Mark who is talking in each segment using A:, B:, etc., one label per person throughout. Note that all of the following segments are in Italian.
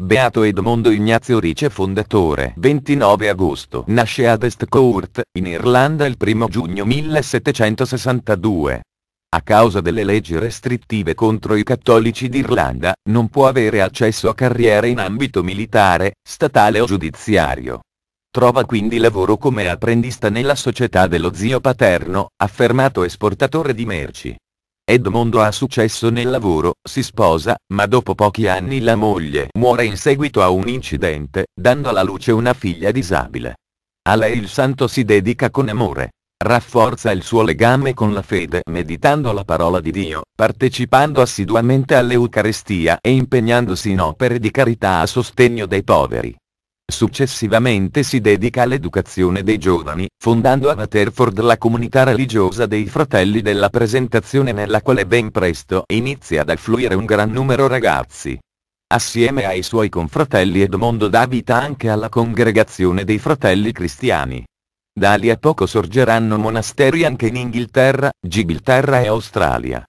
A: Beato Edmondo Ignazio Rice fondatore 29 agosto Nasce ad Estcourt, in Irlanda il 1 giugno 1762. A causa delle leggi restrittive contro i cattolici d'Irlanda, non può avere accesso a carriere in ambito militare, statale o giudiziario. Trova quindi lavoro come apprendista nella società dello zio paterno, affermato esportatore di merci. Edmondo ha successo nel lavoro, si sposa, ma dopo pochi anni la moglie muore in seguito a un incidente, dando alla luce una figlia disabile. A lei il santo si dedica con amore. Rafforza il suo legame con la fede meditando la parola di Dio, partecipando assiduamente all'Eucarestia e impegnandosi in opere di carità a sostegno dei poveri. Successivamente si dedica all'educazione dei giovani, fondando a Waterford la comunità religiosa dei Fratelli della Presentazione nella quale ben presto inizia ad affluire un gran numero ragazzi. Assieme ai suoi confratelli Edmondo dà vita anche alla congregazione dei Fratelli Cristiani. Da lì a poco sorgeranno monasteri anche in Inghilterra, Gibilterra e Australia.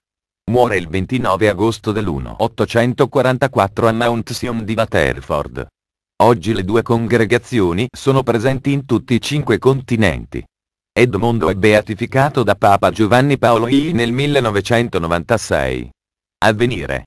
A: Muore il 29 agosto dell'1844 a Mount Sion di Waterford. Oggi le due congregazioni sono presenti in tutti i cinque continenti. Edmondo è beatificato da Papa Giovanni Paolo I nel 1996. Avvenire.